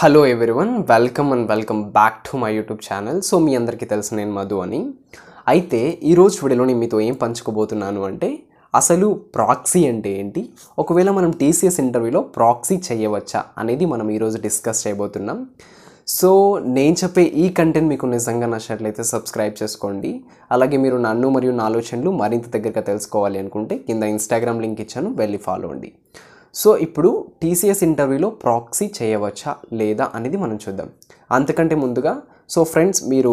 hello one welcome and welcome back to my YouTube channel so మీ అందరికీ తెలుసు నేను మధు అని అయితే ఈరోజు వీడియోలో నేను మీతో ఏం పంచుకోబోతున్నాను అంటే అసలు ప్రాక్సీ అంటే ఏంటి ఒకవేళ మనం టీసీఎస్ ఇంటర్వ్యూలో ప్రాక్సీ చేయవచ్చా అనేది మనం ఈరోజు డిస్కస్ చేయబోతున్నాం సో నేను చెప్పే ఈ కంటెంట్ మీకు నిజంగా నచ్చినట్లయితే సబ్స్క్రైబ్ చేసుకోండి అలాగే మీరు నన్ను మరియు నా ఆలోచనలు మరింత దగ్గరగా తెలుసుకోవాలి అనుకుంటే కింద ఇన్స్టాగ్రామ్ లింక్ ఇచ్చాను వెళ్ళి ఫాలో అండి సో ఇప్పుడు టీసీఎస్ ఇంటర్వ్యూలో ప్రాక్సీ చేయవచ్చా లేదా అనేది మనం చూద్దాం అంతకంటే ముందుగా సో ఫ్రెండ్స్ మీరు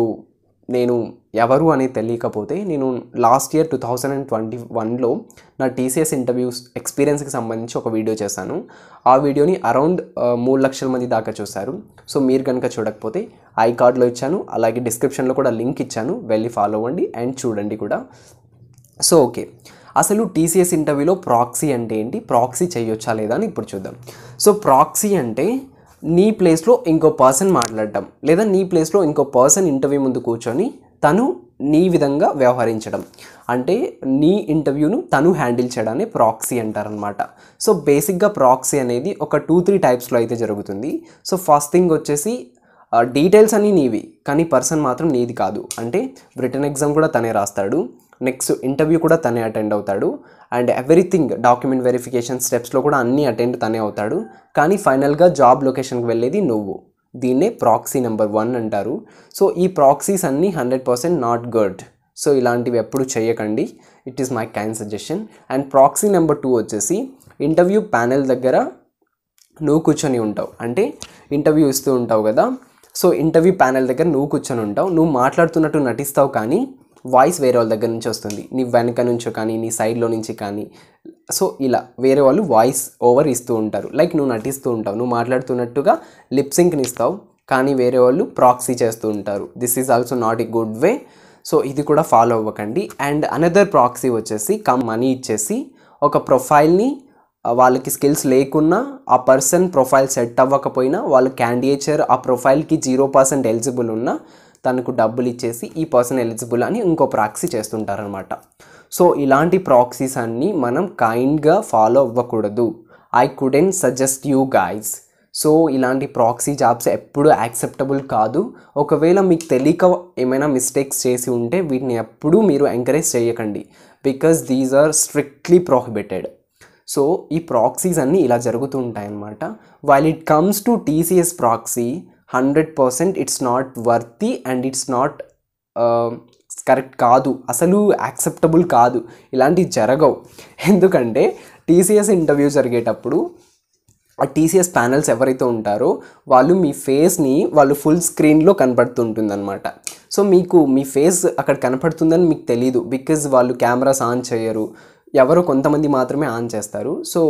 నేను ఎవరు అనేది తెలియకపోతే నేను last year two thousand and twenty వన్లో నా టీసీఎస్ ఇంటర్వ్యూస్ ఎక్స్పీరియన్స్కి సంబంధించి ఒక వీడియో చేశాను ఆ వీడియోని అరౌండ్ మూడు లక్షల మంది దాకా చూశారు సో మీరు కనుక చూడకపోతే ఐ కార్డ్లో ఇచ్చాను అలాగే డిస్క్రిప్షన్లో కూడా లింక్ ఇచ్చాను వెళ్ళి ఫాలో అవ్వండి అండ్ చూడండి కూడా సో ఓకే అసలు టీసీఎస్ ఇంటర్వ్యూలో ప్రాక్సీ అంటే ఏంటి ప్రాక్సీ చేయొచ్చా లేదా అని ఇప్పుడు చూద్దాం సో ప్రాక్సీ అంటే నీ ప్లేస్లో ఇంకో పర్సన్ మాట్లాడటం లేదా నీ ప్లేస్లో ఇంకో పర్సన్ ఇంటర్వ్యూ ముందు కూర్చొని తను నీ విధంగా వ్యవహరించడం అంటే నీ ఇంటర్వ్యూను తను హ్యాండిల్ చేయడాన్ని ప్రాక్సీ అంటారనమాట సో బేసిక్గా ప్రాక్సీ అనేది ఒక టూ త్రీ టైప్స్లో అయితే జరుగుతుంది సో ఫస్ట్ థింగ్ వచ్చేసి డీటెయిల్స్ అన్నీ నీవి కానీ పర్సన్ మాత్రం నీది కాదు అంటే రిటర్న్ ఎగ్జామ్ కూడా తనే రాస్తాడు నెక్స్ట్ ఇంటర్వ్యూ కూడా తనే అటెండ్ అవుతాడు అండ్ ఎవ్రీథింగ్ డాక్యుమెంట్ వెరిఫికేషన్ స్టెప్స్లో కూడా అన్నీ అటెండ్ తనే అవుతాడు కానీ ఫైనల్గా జాబ్ లొకేషన్కి వెళ్ళేది నువ్వు దీన్నే ప్రాక్సీ నెంబర్ వన్ అంటారు సో ఈ ప్రాక్సీస్ అన్నీ hundred percent not good so ఇలాంటివి ఎప్పుడు చేయకండి it is my kind suggestion and proxy number two వచ్చేసి ఇంటర్వ్యూ ప్యానెల్ దగ్గర నువ్వు కూర్చొని ఉంటావు అంటే ఇంటర్వ్యూ ఇస్తూ ఉంటావు కదా సో ఇంటర్వ్యూ ప్యానెల్ దగ్గర నువ్వు కూర్చొని ఉంటావు నువ్వు మాట్లాడుతున్నట్టు నటిస్తావు కానీ వాయిస్ వేరే వాళ్ళ దగ్గర నుంచి వస్తుంది నీ వెనక నుంచో కానీ నీ సైడ్లో నుంచి కానీ సో ఇలా వేరే వాళ్ళు వాయిస్ ఓవర్ ఇస్తూ ఉంటారు లైక్ నువ్వు నటిస్తూ ఉంటావు నువ్వు మాట్లాడుతున్నట్టుగా లిప్సింక్ని ఇస్తావు కానీ వేరే వాళ్ళు ప్రాక్సీ చేస్తూ ఉంటారు this is also not a good way so ఇది కూడా ఫాలో అవ్వకండి అండ్ అనదర్ ప్రాక్సీ వచ్చేసి కమ్ మనీ ఇచ్చేసి ఒక ప్రొఫైల్ని వాళ్ళకి స్కిల్స్ లేకున్నా ఆ పర్సన్ ప్రొఫైల్ సెట్ అవ్వకపోయినా వాళ్ళు క్యాండిడేచర్ ఆ ప్రొఫైల్కి జీరో పర్సెంట్ ఎలిజిబుల్ ఉన్నా తనకు డబ్బులు ఇచ్చేసి ఈ పర్సన్ ఎలిజిబుల్ అని ఇంకో ప్రాక్సీ చేస్తుంటారనమాట సో ఇలాంటి ప్రాక్సీస్ అన్నీ మనం కైండ్గా ఫాలో అవ్వకూడదు I couldn't suggest you guys so ఇలాంటి ప్రాక్సీ జాబ్స్ ఎప్పుడూ యాక్సెప్టబుల్ కాదు ఒకవేళ మీకు తెలియక ఏమైనా మిస్టేక్స్ చేసి ఉంటే వీటిని ఎప్పుడూ మీరు ఎంకరేజ్ చేయకండి because these are strictly prohibited so ఈ ప్రాక్సీస్ అన్నీ ఇలా జరుగుతూ ఉంటాయన్నమాట while it comes to TCS proxy hundred percent it's not worthy and it's not correct కాదు అసలు యాక్సెప్టబుల్ కాదు ఇలాంటివి జరగవు ఎందుకంటే టీసీఎస్ ఇంటర్వ్యూ జరిగేటప్పుడు ఆ టీసీఎస్ ప్యానల్స్ ఎవరైతే ఉంటారో వాళ్ళు మీ ఫేస్ని వాళ్ళు ఫుల్ స్క్రీన్లో కనపడుతుంటుందన్నమాట సో మీకు మీ ఫేస్ అక్కడ కనపడుతుందని మీకు తెలీదు బికాజ్ వాళ్ళు కెమెరాస్ ఆన్ చేయరు ఎవరో కొంతమంది మాత్రమే ఆన్ చేస్తారు సో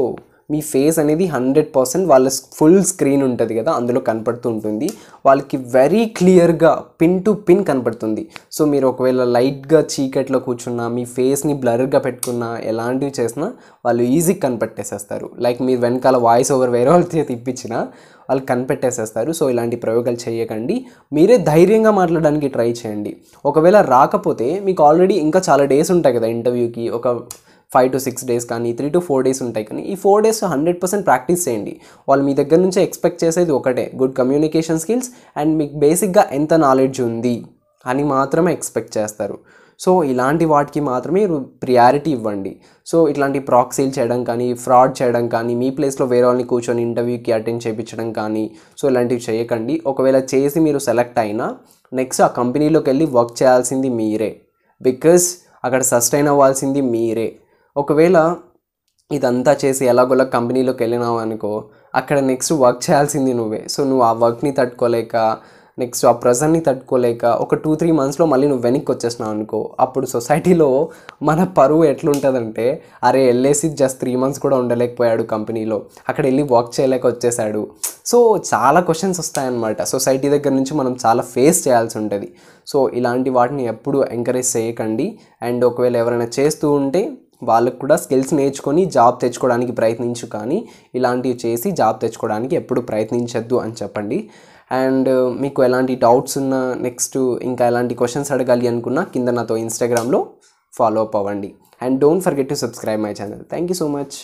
మీ ఫేస్ అనేది హండ్రెడ్ పర్సెంట్ వాళ్ళ ఫుల్ స్క్రీన్ ఉంటుంది కదా అందులో కనపడుతూ ఉంటుంది వాళ్ళకి వెరీ క్లియర్గా పిన్ టు పిన్ కనపడుతుంది సో మీరు ఒకవేళ లైట్గా చీకట్లో కూర్చున్నా మీ ఫేస్ని బ్లర్గా పెట్టుకున్నా ఎలాంటివి చేసినా వాళ్ళు ఈజీగా కనిపెట్టేసేస్తారు లైక్ మీరు వెనకాల వాయిస్ ఓవర్ వేరే వాళ్ళతో తిప్పించినా వాళ్ళు కనిపెట్టేసేస్తారు సో ఇలాంటి ప్రయోగాలు చేయకండి మీరే ధైర్యంగా మాట్లాడడానికి ట్రై చేయండి ఒకవేళ రాకపోతే మీకు ఆల్రెడీ ఇంకా చాలా డేస్ ఉంటాయి కదా ఇంటర్వ్యూకి ఒక ఫైవ్ టు సిక్స్ డేస్ కానీ త్రీ టు ఫోర్ డేస్ ఉంటాయి కానీ ఈ four days hundred percent practice చేయండి వాళ్ళు మీ దగ్గర నుంచి ఎక్స్పెక్ట్ చేసేది ఒకటే గుడ్ కమ్యూనికేషన్ స్కిల్స్ అండ్ మీకు బేసిక్గా ఎంత నాలెడ్జ్ ఉంది అని మాత్రమే ఎక్స్పెక్ట్ చేస్తారు సో ఇలాంటి వాటికి మాత్రమే ప్రియారిటీ ఇవ్వండి సో ఇట్లాంటి ప్రాక్సీలు చేయడం కానీ ఫ్రాడ్ చేయడం కానీ మీ ప్లేస్లో వేరే వాళ్ళని కూర్చొని ఇంటర్వ్యూకి అటెండ్ చేయించడం కానీ సో ఇలాంటివి చేయకండి ఒకవేళ చేసి మీరు సెలెక్ట్ అయినా నెక్స్ట్ ఆ కంపెనీలోకి వెళ్ళి వర్క్ చేయాల్సింది మీరే బికాస్ అక్కడ సస్టైన్ అవ్వాల్సింది మీరే ఒకవేళ ఇదంతా చేసి ఎలాగోలా కంపెనీలోకి వెళ్ళినావు అనుకో అక్కడ నెక్స్ట్ వర్క్ చేయాల్సింది నువ్వే సో నువ్వు ఆ వర్క్ని తట్టుకోలేక నెక్స్ట్ ఆ ప్రెజర్ని తట్టుకోలేక ఒక టూ త్రీ మంత్స్లో మళ్ళీ నువ్వు వెనక్కి వచ్చేసినావు అనుకో అప్పుడు సొసైటీలో మన పరువు ఎట్లుంటుందంటే అరే వెళ్ళేసి జస్ట్ త్రీ మంత్స్ కూడా ఉండలేకపోయాడు కంపెనీలో అక్కడ వెళ్ళి వర్క్ చేయలేక వచ్చేసాడు సో చాలా క్వశ్చన్స్ వస్తాయన్నమాట సొసైటీ దగ్గర నుంచి మనం చాలా ఫేస్ చేయాల్సి ఉంటుంది సో ఇలాంటి వాటిని ఎప్పుడు ఎంకరేజ్ చేయకండి అండ్ ఒకవేళ ఎవరైనా చేస్తూ ఉంటే వాళ్ళకు కూడా స్కిల్స్ నేర్చుకొని జాబ్ తెచ్చుకోవడానికి ప్రయత్నించు కానీ ఇలాంటివి చేసి జాబ్ తెచ్చుకోవడానికి ఎప్పుడు ప్రయత్నించద్దు అని చెప్పండి అండ్ uh, మీకు ఎలాంటి డౌట్స్ ఉన్నా నెక్స్ట్ ఇంకా ఎలాంటి క్వశ్చన్స్ అడగాలి అనుకున్నా కింద నాతో ఇన్స్టాగ్రామ్లో ఫాలో అప్ అవ్వండి and don't forget to subscribe my channel thank you so much